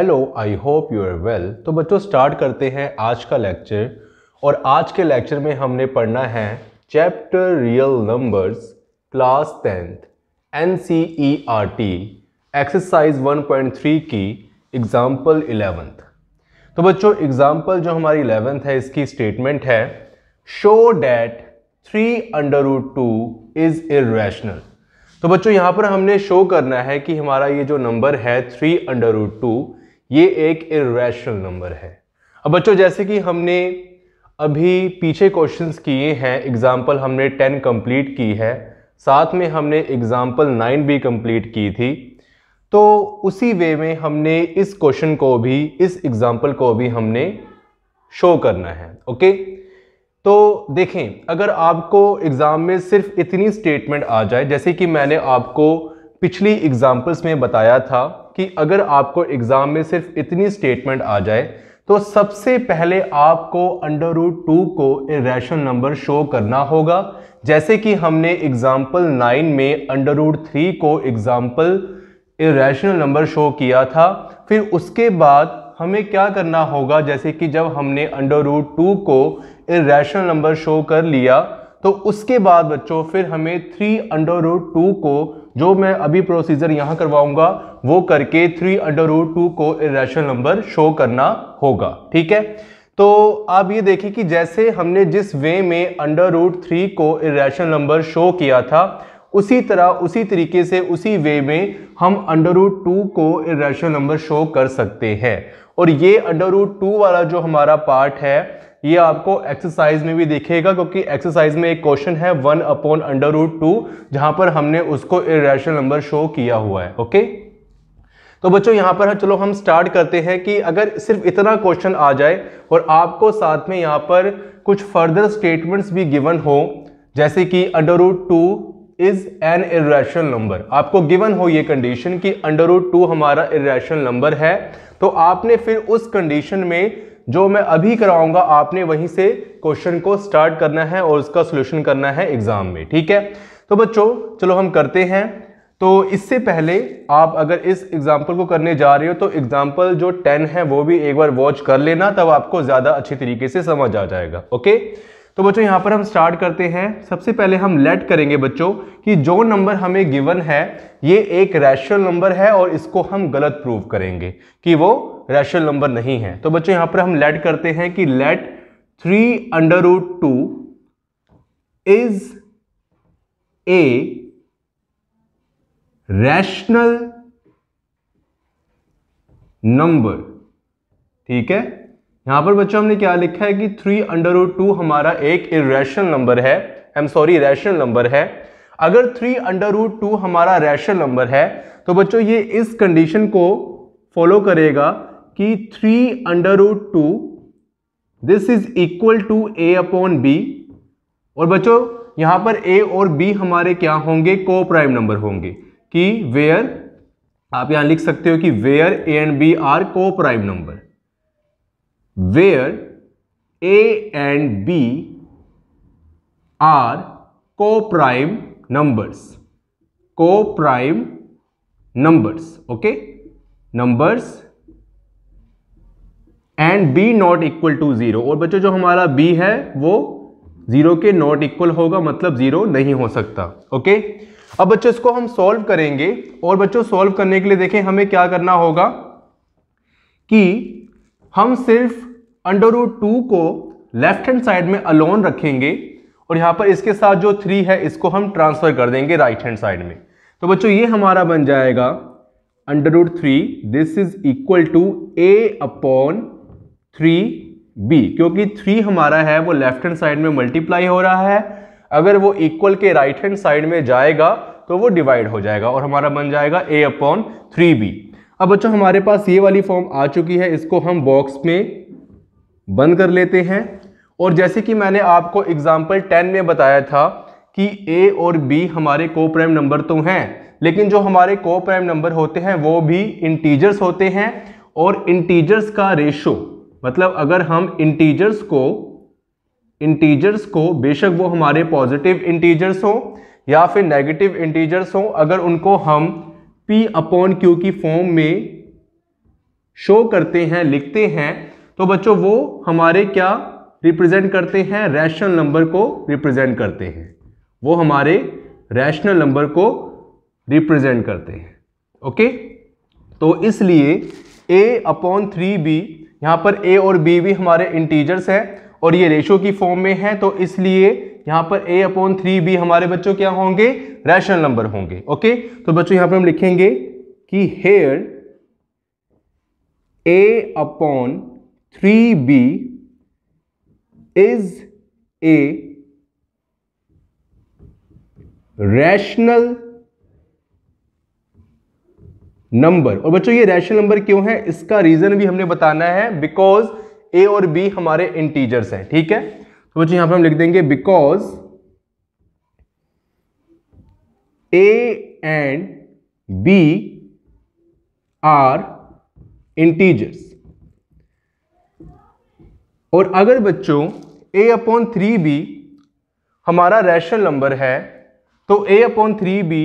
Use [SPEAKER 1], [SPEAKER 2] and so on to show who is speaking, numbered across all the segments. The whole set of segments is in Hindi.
[SPEAKER 1] Hello I hope you are well तो बच्चों स्टार्ट करते हैं आज का लेक्चर और आज के लेक्चर में हमने पढ़ना है chapter real numbers class tenth N C E R T exercise 1.3 की एग्ज़ाम्पल इलेवेंथ तो बच्चों एग्ज़ाम्पल जो हमारी इलेवेंथ है इसकी स्टेटमेंट है show that three under root two is irrational तो बच्चों यहाँ पर हमने शो करना है कि हमारा ये जो नंबर है थ्री अंडर रूट टू ये एक इेशनल नंबर है अब बच्चों जैसे कि हमने अभी पीछे क्वेश्चंस किए हैं एग्जाम्पल हमने टेन कंप्लीट की है साथ में हमने एग्जाम्पल नाइन भी कंप्लीट की थी तो उसी वे में हमने इस क्वेश्चन को भी इस एग्जाम्पल को भी हमने शो करना है ओके तो देखें अगर आपको एग्ज़ाम में सिर्फ इतनी स्टेटमेंट आ जाए जैसे कि मैंने आपको पिछली एग्जाम्पल्स में बताया था कि अगर आपको एग्ज़ाम में सिर्फ इतनी स्टेटमेंट आ जाए तो सबसे पहले आपको अंडर रूट टू को रैशनल नंबर शो करना होगा जैसे कि हमने एग्ज़ाम्पल नाइन में अंडर रूट थ्री को एग्ज़ाम्पल रैशनल नंबर शो किया था फिर उसके बाद हमें क्या करना होगा जैसे कि जब हमने अंडर रूट टू को इरेशनल नंबर शो कर लिया तो उसके बाद बच्चों फिर हमें थ्री अंडर रूट टू को जो मैं अभी प्रोसीजर यहाँ करवाऊंगा वो करके थ्री अंडर रूट टू को इेशनल नंबर शो करना होगा ठीक है तो आप ये देखिए कि जैसे हमने जिस वे में अंडर रूट थ्री को इेशनल नंबर शो किया था उसी तरह उसी तरीके से उसी वे में हम अंडर रूट टू को इेशनल नंबर शो कर सकते हैं और ये अंडर रूट टू वाला जो हमारा पार्ट है ये आपको एक्सरसाइज में भी देखेगा क्योंकि एक्सरसाइज में एक क्वेश्चन है one upon under root two जहां पर हमने उसको इेशनल नंबर शो किया हुआ है ओके तो बच्चों यहां पर चलो हम स्टार्ट करते हैं कि अगर सिर्फ इतना क्वेश्चन आ जाए और आपको साथ में यहां पर कुछ फर्दर स्टेटमेंट्स भी गिवन हो जैसे कि under root two is an irrational number आपको गिवन हो ये कंडीशन कि अंडर रूट टू हमारा इेशनल नंबर है तो आपने फिर उस कंडीशन में जो मैं अभी कराऊंगा आपने वहीं से क्वेश्चन को स्टार्ट करना है और उसका सोल्यूशन करना है एग्जाम में ठीक है तो बच्चों चलो हम करते हैं तो इससे पहले आप अगर इस एग्जाम्पल को करने जा रहे हो तो एग्जाम्पल जो टेन है वो भी एक बार वॉच कर लेना तब आपको ज़्यादा अच्छी तरीके से समझ आ जाएगा ओके तो बच्चों यहाँ पर हम स्टार्ट करते हैं सबसे पहले हम लेट करेंगे बच्चों कि जो नंबर हमें गिवन है ये एक रैशनल नंबर है और इसको हम गलत प्रूव करेंगे कि वो रैशनल नंबर नहीं है तो बच्चों यहाँ पर हम लेट करते हैं कि let three under root two is a rational number ठीक है यहाँ पर बच्चों हमने क्या लिखा है कि थ्री अंडर रूट टू हमारा एक इेशनल नंबर है I am sorry rational number है अगर थ्री अंडर रूट टू हमारा रैशनल नंबर है तो बच्चों ये इस कंडीशन को फॉलो करेगा कि three under root two this is equal to A upon B और बच्चों यहाँ पर ए और बी हमारे क्या होंगे को प्राइम नंबर होंगे कि वेयर आप यहाँ लिख सकते हो कि where A and B are coprime number where A and B are co-prime numbers co-prime numbers okay numbers and B not equal to zero और बच्चों जो हमारा बी है वो जीरो के नॉट इक्वल होगा मतलब जीरो नहीं हो सकता ओके अब बच्चों इसको हम सॉल्व करेंगे और बच्चों सॉल्व करने के लिए देखें हमें क्या करना होगा कि हम सिर्फ अंडर रूट टू को लेफ्ट हैंड साइड में अलोन रखेंगे और यहाँ पर इसके साथ जो थ्री है इसको हम ट्रांसफर कर देंगे राइट हैंड साइड में तो बच्चों ये हमारा बन जाएगा under root three this is equal to A upon three B क्योंकि थ्री हमारा है वो लेफ्ट हैंड साइड में मल्टीप्लाई हो रहा है अगर वो इक्वल के राइट हैंड साइड में जाएगा तो वो डिवाइड हो जाएगा और हमारा बन जाएगा ए अपॉन थ्री बी अब बच्चों हमारे पास ये वाली फॉर्म आ चुकी है इसको हम बॉक्स में बंद कर लेते हैं और जैसे कि मैंने आपको एग्जाम्पल टेन में बताया था कि ए और बी हमारे को प्राइम नंबर तो हैं लेकिन जो हमारे को प्राइम नंबर होते हैं वो भी इंटीजर्स होते हैं और इंटीजर्स का रेशो मतलब अगर हम इंटीजर्स को इंटीजर्स को बेशक वो हमारे पॉजिटिव इंटीजर्स हों या फिर नेगेटिव इंटीजर्स हों अगर उनको हम पी अपॉन क्यू की फॉर्म में शो करते हैं लिखते हैं तो बच्चों वो हमारे क्या रिप्रेजेंट करते हैं रैशनल नंबर को रिप्रेजेंट करते हैं वो हमारे रैशनल नंबर को रिप्रेजेंट करते हैं ओके तो इसलिए a अपॉन थ्री बी यहाँ पर a और b भी हमारे इंटीजर्स हैं और ये रेशो की फॉर्म में है तो इसलिए यहाँ पर a अपॉन थ्री बी हमारे बच्चों क्या होंगे रैशनल नंबर होंगे ओके तो बच्चों यहाँ पर हम लिखेंगे कि here a upon three B is a rational number और बच्चों ये रैशनल नंबर क्यों है इसका रीजन भी हमने बताना है बिकॉज ए और बी हमारे इंटीजर्स हैं ठीक है तो बच्चे यहां पर हम लिख देंगे because A and B are integers और अगर बच्चों a अपॉन थ्री बी हमारा रैशनल नंबर है तो a upon three B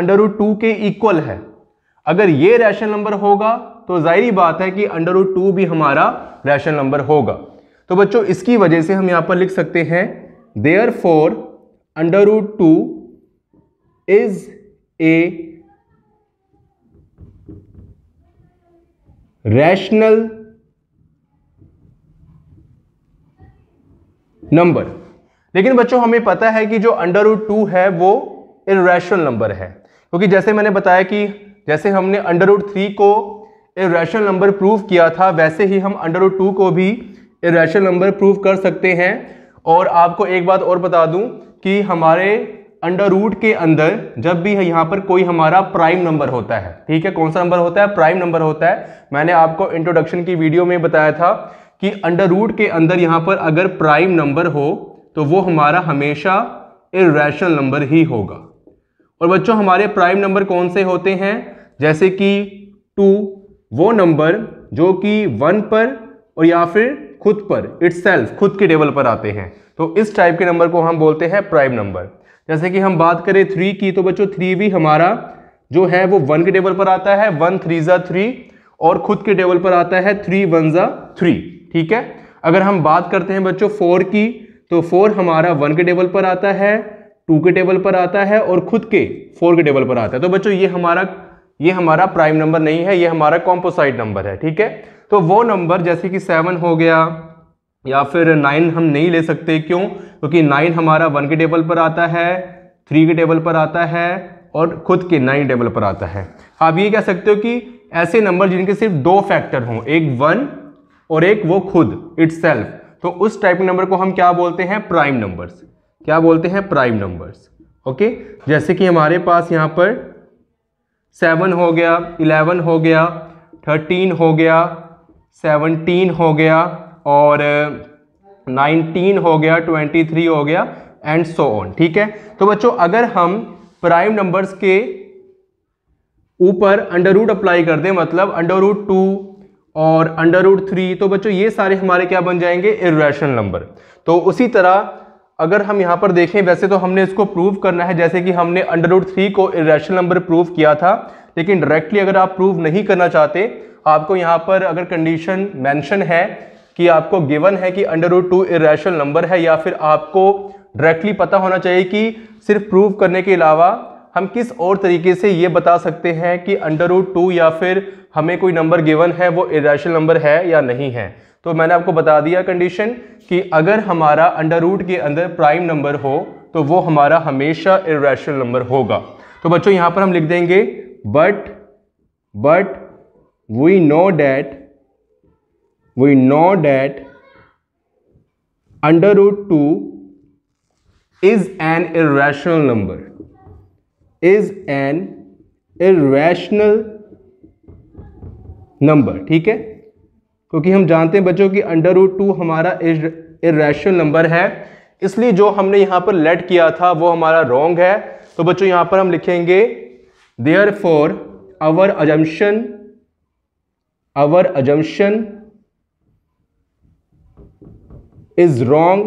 [SPEAKER 1] under root two के इक्वल है अगर ये रैशनल नंबर होगा तो जाहिर बात है कि अंडर रूट टू भी हमारा रैशनल नंबर होगा तो बच्चों इसकी वजह से हम यहां पर लिख सकते हैं therefore under root two is a rational number लेकिन बच्चों हमें पता है कि जो अंडर रूट टू है वो इेशनल नंबर है क्योंकि तो जैसे मैंने बताया कि जैसे हमने अंडर रूट थ्री को इेशनल नंबर प्रूव किया था वैसे ही हम अंडर रूट टू को भी इेशनल नंबर प्रूव कर सकते हैं और आपको एक बात और बता दूं कि हमारे अंडर रूट के अंदर जब भी है यहाँ पर कोई हमारा प्राइम नंबर होता है ठीक है कौन सा नंबर होता है प्राइम नंबर होता है मैंने आपको इंट्रोडक्शन की वीडियो में बताया था कि अंडर रूट के अंदर यहाँ पर अगर प्राइम नंबर हो तो वो हमारा हमेशा इेशनल नंबर ही होगा और बच्चों हमारे प्राइम नंबर कौन से होते हैं जैसे कि टू वो नंबर जो कि वन पर और या फिर खुद पर इट्सल्फ खुद के टेबल पर आते हैं तो इस टाइप के नंबर को हम बोलते हैं प्राइम नंबर जैसे कि हम बात करें थ्री की तो बच्चों थ्री भी हमारा जो है वो वन के टेबल पर आता है वन थ्री ज़ा थ्री और खुद के टेबल पर आता है थ्री वन ज़ा थ्री ठीक है अगर हम बात करते हैं बच्चों फोर की तो फोर हमारा वन के टेबल पर आता है टू के टेबल पर आता है और खुद के फोर के टेबल पर आता है तो बच्चों ये हमारा ये हमारा प्राइम नंबर नहीं है ये हमारा कॉम्पोसाइड नंबर है ठीक है तो वो नंबर जैसे कि सेवन हो गया या फिर नाइन हम नहीं ले सकते क्यों क्योंकि तो नाइन हमारा वन के टेबल पर आता है थ्री के टेबल पर आता है और खुद के नाइन टेबल पर आता है आप ये कह सकते हो कि ऐसे नंबर जिनके सिर्फ दो फैक्टर हों एक वन और एक वो खुद इट्स तो उस टाइप के नंबर को हम क्या बोलते हैं प्राइम नंबर्स क्या बोलते हैं प्राइम नंबर्स ओके जैसे कि हमारे पास यहाँ पर सेवन हो गया इलेवन हो गया थर्टीन हो गया सेवनटीन हो गया और नाइनटीन हो गया ट्वेंटी थ्री हो गया एंड सो ऑन ठीक है तो बच्चों अगर हम प्राइम नंबर्स के ऊपर अंडर रूट अप्लाई कर दें मतलब अंडर रूट टू और अंडर रूट थ्री तो बच्चों ये सारे हमारे क्या बन जाएंगे इरेशनल नंबर तो उसी तरह अगर हम यहाँ पर देखें वैसे तो हमने इसको प्रूव करना है जैसे कि हमने अंडर रूट थ्री को इरेशनल नंबर प्रूव किया था लेकिन डायरेक्टली अगर आप प्रूव नहीं करना चाहते आपको यहाँ पर अगर कंडीशन मेंशन है कि आपको गिवन है कि under root two irrational number है या फिर आपको डायरेक्टली पता होना चाहिए कि सिर्फ प्रूव करने के अलावा हम किस और तरीके से ये बता सकते हैं कि अंडर रूट टू या फिर हमें कोई नंबर गिवन है वो इरेशनल नंबर है या नहीं है तो मैंने आपको बता दिया कंडीशन कि अगर हमारा अंडर रूट के अंदर प्राइम नंबर हो तो वो हमारा हमेशा इरेशनल नंबर होगा तो बच्चों यहां पर हम लिख देंगे but but we know that we know that under root two is an irrational number is an irrational number ठीक है क्योंकि हम जानते हैं बच्चों कि अंडर रूट टू हमारा इेशनल नंबर है इसलिए जो हमने यहाँ पर लेट किया था वो हमारा रॉन्ग है तो बच्चों यहाँ पर हम लिखेंगे therefore our assumption our assumption is wrong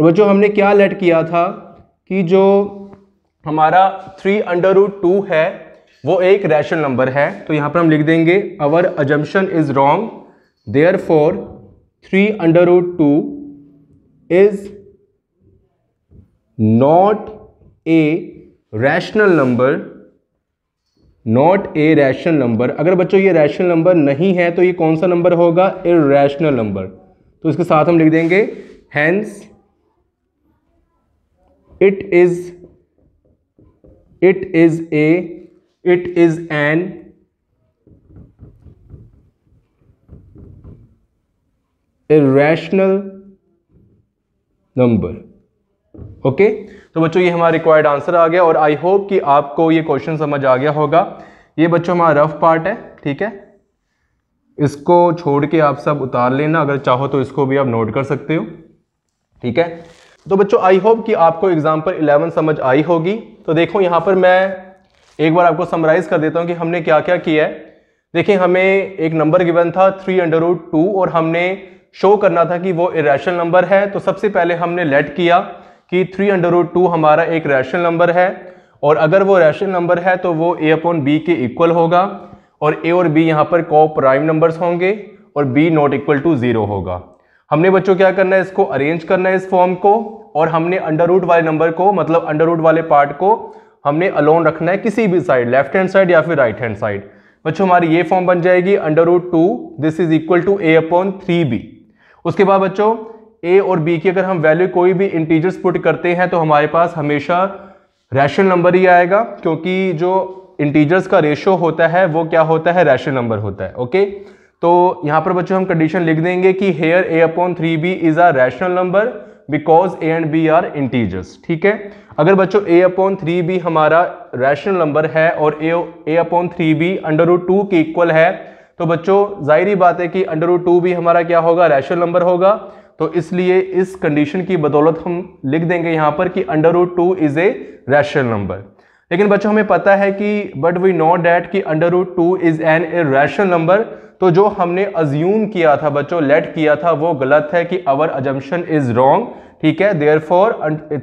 [SPEAKER 1] और बच्चों हमने क्या लेट किया था कि जो हमारा थ्री अंडर रूट टू है वो एक रैशनल नंबर है तो यहाँ पर हम लिख देंगे our assumption is wrong therefore three under root two is not a rational number not a rational number अगर बच्चों ये रैशनल नंबर नहीं है तो ये कौन सा नंबर होगा ए रैशनल नंबर तो इसके साथ हम लिख देंगे hence it is it is a it is an irrational number okay okay? तो बच्चों ये हमारा रिक्वायर्ड आंसर आ गया और आई होप कि आपको ये क्वेश्चन समझ आ गया होगा ये बच्चों हमारा रफ पार्ट है ठीक है इसको छोड़ के आप सब उतार लेना अगर चाहो तो इसको भी आप नोट कर सकते हो ठीक है तो बच्चों आई होप कि आपको एग्जाम्पल इलेवन 11 समझ आई होगी तो देखो यहां पर मैं एक बार आपको समराइज कर देता हूँ कि हमने क्या क्या किया है देखिए हमें एक नंबर गिवन था थ्री अंडर रूट टू और हमने शो करना था कि वो इेशनल नंबर है तो सबसे पहले हमने लेट किया कि थ्री अंडर रूट टू हमारा एक रैशनल नंबर है और अगर वो रैशनल नंबर है तो वो ए अपॉन बी के इक्वल होगा और ए और बी यहाँ पर कॉ प्राइम नंबर्स होंगे और b not equal to zero होगा हमने बच्चों क्या करना है इसको अरेंज करना है इस फॉर्म को और हमने अंडर रूट वाले नंबर को मतलब अंडर रूट वाले पार्ट को हमने अलोन रखना है किसी भी साइड लेफ्ट हैंड साइड या फिर राइट हैंड साइड बच्चों हमारी ये फॉर्म बन जाएगी under root two this is equal to A upon three b उसके बाद बच्चों ए और बी की अगर हम वैल्यू कोई भी इंटीजर्स पुट करते हैं तो हमारे पास हमेशा रैशनल नंबर ही आएगा क्योंकि जो इंटीजर्स का रेशो होता है वो क्या होता है रैशनल नंबर होता है ओके तो यहाँ पर बच्चों हम कंडीशन लिख देंगे कि here a upon three b is a rational number because A and B are integers ठीक है अगर बच्चों ए अपॉन थ्री भी हमारा रैशनल नंबर है और ए अपॉन थ्री भी अंडर रूट टू के इक्वल है तो बच्चों जाहिर बात है कि अंडर रूट टू भी हमारा क्या होगा रैशनल नंबर होगा तो इसलिए इस कंडीशन की बदौलत हम लिख देंगे यहाँ पर कि under root two is a rational number लेकिन बच्चों हमें पता है कि बट वी नो डैट कि under root two is an a rational number तो जो हमने अज्यूम किया था बच्चों लेट किया था वो गलत है कि अवर अजम्पन इज रॉन्ग ठीक है therefore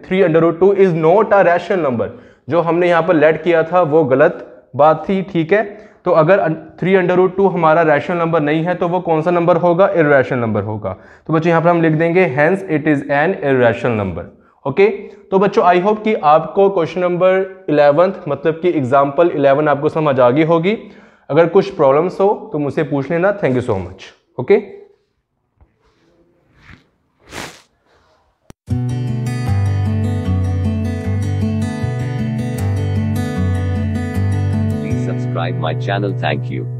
[SPEAKER 1] three under root two is not a rational number जो हमने यहाँ पर लेट किया था वो गलत बात थी ठीक है तो अगर थ्री अंडर रूट टू हमारा रैशनल नंबर नहीं है तो वो कौन सा नंबर होगा इरेशनल नंबर होगा तो बच्चों यहाँ पर हम लिख देंगे hence it is an irrational number okay तो बच्चों आई होप कि आपको क्वेश्चन नंबर इलेवंथ मतलब कि एग्जाम्पल इलेवन आपको समझ आ गई होगी अगर कुछ प्रॉब्लम्स हो तो मुझसे पूछ लेना thank you so much okay please subscribe my channel thank you